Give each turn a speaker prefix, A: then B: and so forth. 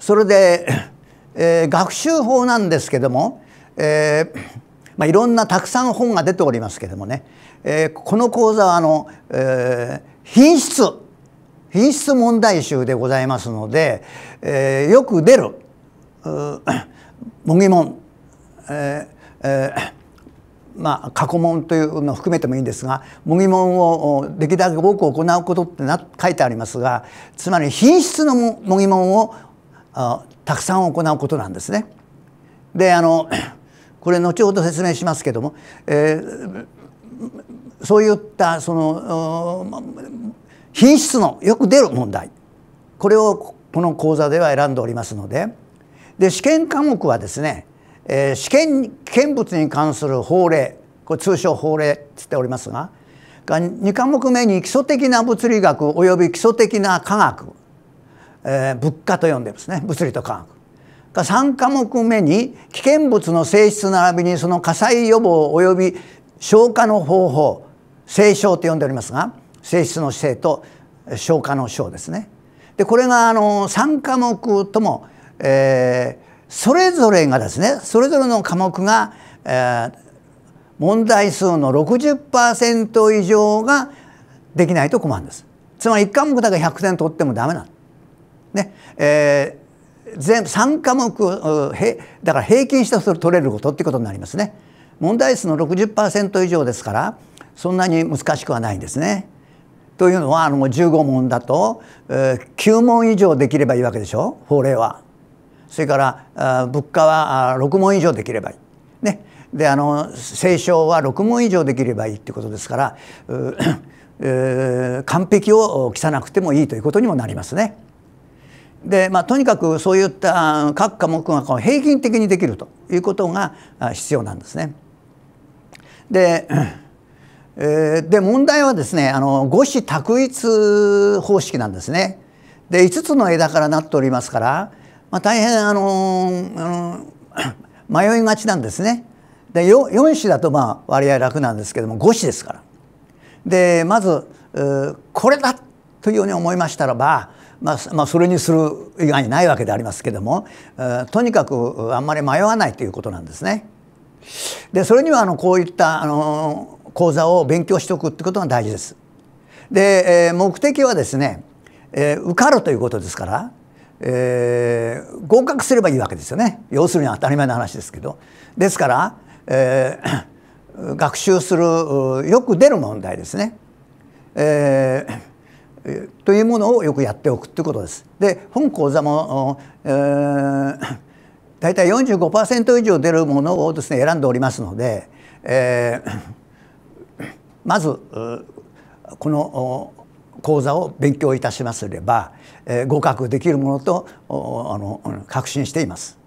A: それで、えー、学習法なんですけども、えーまあ、いろんなたくさん本が出ておりますけどもね、えー、この講座はあの、えー、品質品質問題集でございますので、えー、よく出る模擬問、えーえー、まあ過去問というのを含めてもいいんですが模擬問をできるだけ多く行うことってな書いてありますがつまり品質の模擬問をあたくさん行うことなんですね。であの これ後ほど説明しますけども、えー、そういったその品質のよく出る問題これをこの講座では選んでおりますのでで試験科目はですね、えー、試験見物に関する法令これ通称法令って言っておりますがが2科目目に基礎的な物理学及び基礎的な科学えー、物価と呼んでますね物理と科学3科目目に危険物の性質並びにその火災予防及び消火の方法性症と呼んでおりますが性質の性と消火の症ですねでこれがあの3科目とも、えー、それぞれがですねそれぞれの科目が、えー、問題数の60%以上ができないと困るんですつまり1科目だけ100点取ってもダメなんですねえー、全3科目へだから平均して取れることってことになりますね。問題数の60%以上ですからそんなに難しくはないんですね。というのはあの15問だと、えー、9問以上できればいいわけでしょ法令は。それから物価は6問以上できればいい。ね、であの政書は6問以上できればいいってことですから、えー、完璧を期さなくてもいいということにもなりますね。でまあ、とにかくそういった各科目が平均的にできるということが必要なんですね。で,、えー、で問題はですねあの五子択一方式なんですね。で5つの枝からなっておりますから、まあ、大変あのあの 迷いがちなんですね。で 4, 子だとまあ割合楽なんですけども5子ですから。でまずこれだというように思いましたらばまあ、まあ、それにする以外にないわけでありますけども、えー、とにかくあんまり迷わないということなんですね。でそれにはあのこういったあの講座を勉強しておくってことが大事です。で、えー、目的はですね、えー、受かるということですから、えー、合格すればいいわけですよね要するに当たり前の話ですけどですから、えー、学習するよく出る問題ですね。えーというものをよくやっておくということです。で本講座も、えー、大体45%以上出るものをですね選んでおりますので、えー、まずこの講座を勉強いたしますれば、えー、合格できるものとあの確信しています。